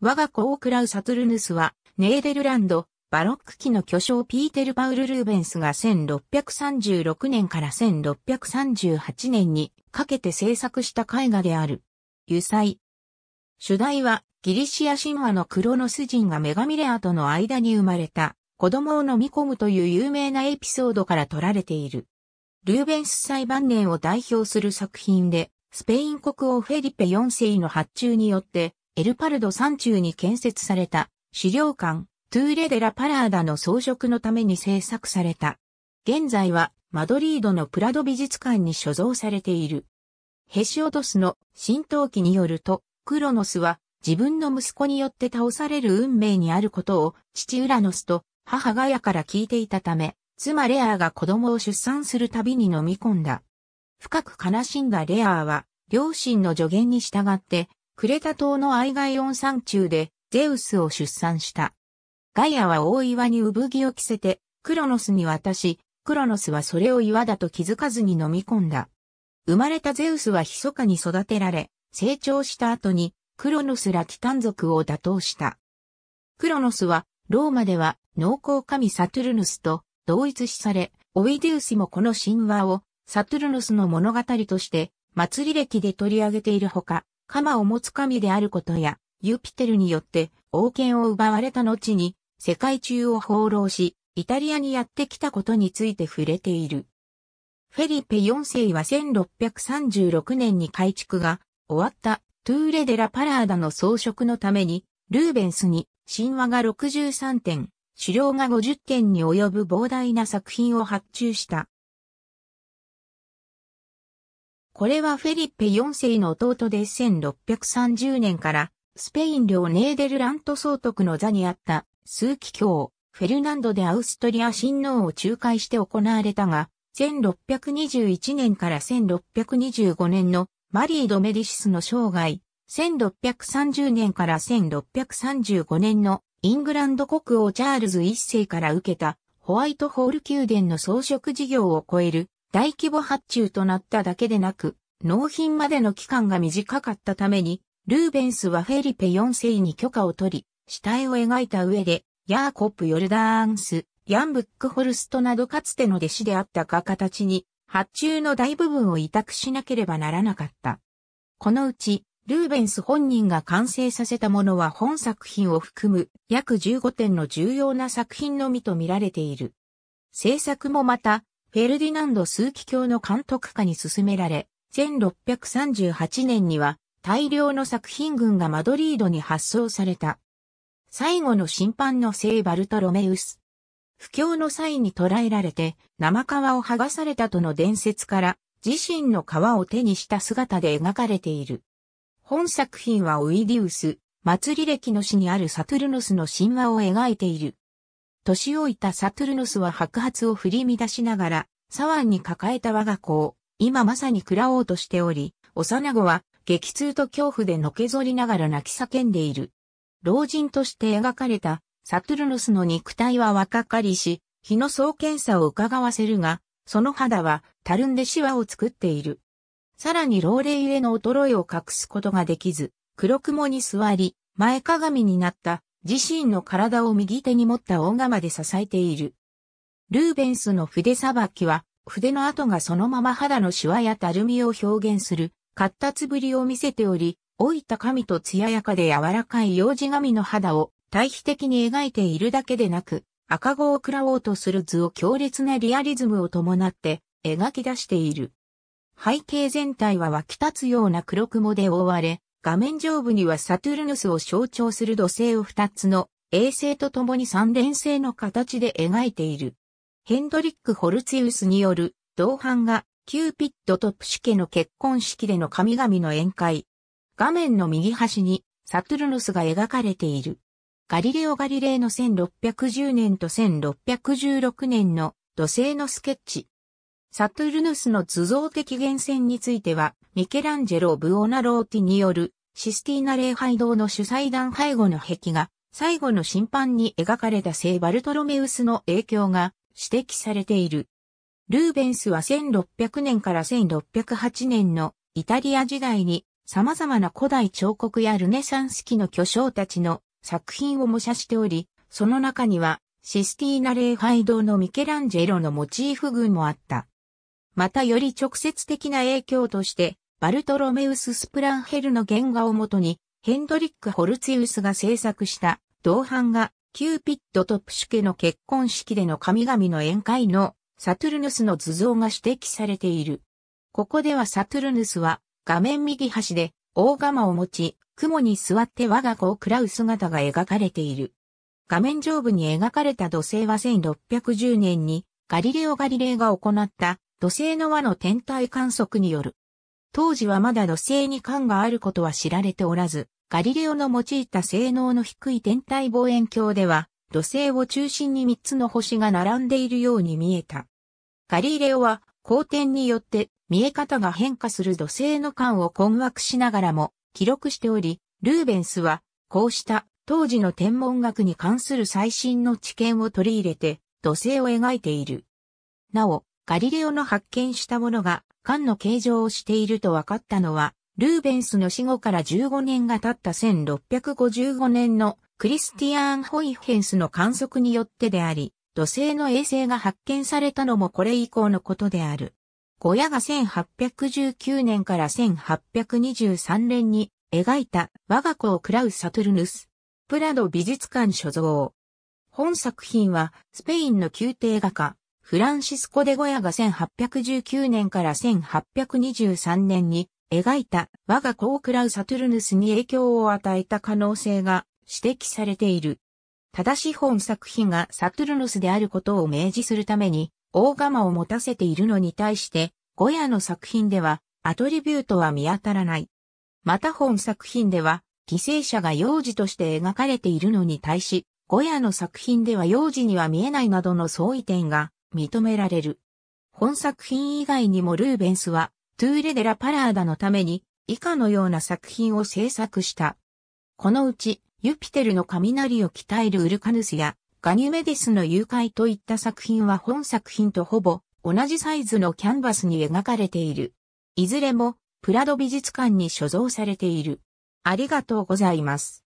我が子オークラウ・サトルヌスは、ネーデルランド、バロック期の巨匠ピーテル・パウル・ルーベンスが1636年から1638年にかけて制作した絵画である。油彩。主題はギリシア神話のクロノス人がメガミレアとの間に生まれた子供を飲み込むという有名なエピソードから取られている。ルーベンス最晩年を代表する作品で、スペイン国王フェリペ4世の発注によってエルパルド山中に建設された資料館、トゥーレデラ・パラーダの装飾のために制作された。現在はマドリードのプラド美術館に所蔵されている。ヘシオドスの浸透記によると、クロノスは自分の息子によって倒される運命にあることを父ウラノスと母ガヤから聞いていたため、妻レアーが子供を出産するたびに飲み込んだ。深く悲しんだレアーは、両親の助言に従ってクレタ島のアイガイオン山中でゼウスを出産した。ガイアは大岩に産着を着せて、クロノスに渡し、クロノスはそれを岩だと気づかずに飲み込んだ。生まれたゼウスは密かに育てられ、成長した後に、クロノスらティタン族を打倒した。クロノスは、ローマでは、農耕神サトゥルヌスと同一視され、オイデウスもこの神話を、サトゥルヌスの物語として、祭り歴で取り上げているほか、鎌を持つ神であることや、ユピテルによって王権を奪われた後に、世界中を放浪し、イタリアにやってきたことについて触れている。フェリペ4世は1636年に改築が終わったトゥーレデラ・パラーダの装飾のために、ルーベンスに神話が63点、狩猟が50点に及ぶ膨大な作品を発注した。これはフェリッペ4世の弟で1630年からスペイン領ネーデルラント総督の座にあった枢機卿フェルナンドでアウストリア親王を仲介して行われたが、1621年から1625年のマリー・ド・メディシスの生涯、1630年から1635年のイングランド国王チャールズ1世から受けたホワイトホール宮殿の装飾事業を超える大規模発注となっただけでなく、納品までの期間が短かったために、ルーベンスはフェリペ4世に許可を取り、死体を描いた上で、ヤーコップ・ヨルダーンス、ヤンブック・ホルストなどかつての弟子であった画家たちに、発注の大部分を委託しなければならなかった。このうち、ルーベンス本人が完成させたものは本作品を含む約15点の重要な作品のみと見られている。制作もまた、フェルディナンド数奇教の監督下に進められ、1638年には大量の作品群がマドリードに発送された。最後の審判の聖バルトロメウス。不況の際に捕らえられて生皮を剥がされたとの伝説から自身の皮を手にした姿で描かれている。本作品はウィディウス、祭り歴の詩にあるサトゥルノスの神話を描いている。年老いたサトゥルノスは白髪を振り乱しながら、左腕に抱えた我が子を、今まさに喰らおうとしており、幼子は激痛と恐怖でのけぞりながら泣き叫んでいる。老人として描かれたサトゥルノスの肉体は若かりし、日の総検査を伺わせるが、その肌はたるんでシワを作っている。さらに老齢ゆえの衰えを隠すことができず、黒雲に座り、前かがみになった自身の体を右手に持った大釜で支えている。ルーベンスの筆さばきは、筆の跡がそのまま肌のシワやたるみを表現する、活達ぶりを見せており、老いた髪と艶やかで柔らかい幼児髪の肌を対比的に描いているだけでなく、赤子を食らおうとする図を強烈なリアリズムを伴って描き出している。背景全体は湧き立つような黒雲で覆われ、画面上部にはサトゥルヌスを象徴する土星を2つの衛星とともに三連星の形で描いている。ヘンドリック・ホルツィウスによる同伴がキューピッドとプシケの結婚式での神々の宴会。画面の右端にサトゥルヌスが描かれている。ガリレオ・ガリレイの1610年と1616年の土星のスケッチ。サトゥルヌスの図像的源泉については、ミケランジェロ・ブオナローティによる、システィーナ礼拝堂の主祭壇背後の壁が、最後の審判に描かれた聖バルトロメウスの影響が指摘されている。ルーベンスは1600年から1608年のイタリア時代に様々な古代彫刻やルネサンス期の巨匠たちの作品を模写しており、その中にはシスティーナ礼拝堂のミケランジェロのモチーフ群もあった。またより直接的な影響として、バルトロメウス・スプランヘルの原画をもとに、ヘンドリック・ホルツィウスが制作した同版画、キューピッドとプシュケの結婚式での神々の宴会のサトゥルヌスの図像が指摘されている。ここではサトゥルヌスは画面右端で大釜を持ち、雲に座って我が子を喰らう姿が描かれている。画面上部に描かれた土星は1610年にガリレオ・ガリレイが行った土星の輪の天体観測による。当時はまだ土星に感があることは知られておらず、ガリレオの用いた性能の低い天体望遠鏡では、土星を中心に3つの星が並んでいるように見えた。ガリレオは、光点によって見え方が変化する土星の感を困惑しながらも記録しており、ルーベンスは、こうした当時の天文学に関する最新の知見を取り入れて、土星を描いている。なお、ガリレオの発見したものが缶の形状をしていると分かったのは、ルーベンスの死後から15年が経った1655年のクリスティアン・ホイヘンスの観測によってであり、土星の衛星が発見されたのもこれ以降のことである。ゴヤが1819年から1823年に描いた我が子を喰らうサトゥルヌス。プラド美術館所蔵。本作品はスペインの宮廷画家フランシスコ・デ・ゴヤが1819年から1823年に描いた我が子を喰らうサトゥルヌスに影響を与えた可能性が指摘されている。ただし本作品がサトゥルヌスであることを明示するために大釜を持たせているのに対して、ゴヤの作品ではアトリビュートは見当たらない。また本作品では犠牲者が幼児として描かれているのに対し、ゴヤの作品では幼児には見えないなどの相違点が認められる。本作品以外にもルーベンスは、トゥーレ・デラ・パラーダのために、以下のような作品を制作した。このうち、ユピテルの雷を鍛えるウルカヌスや、ガニュメディスの誘拐といった作品は本作品とほぼ同じサイズのキャンバスに描かれている。いずれも、プラド美術館に所蔵されている。ありがとうございます。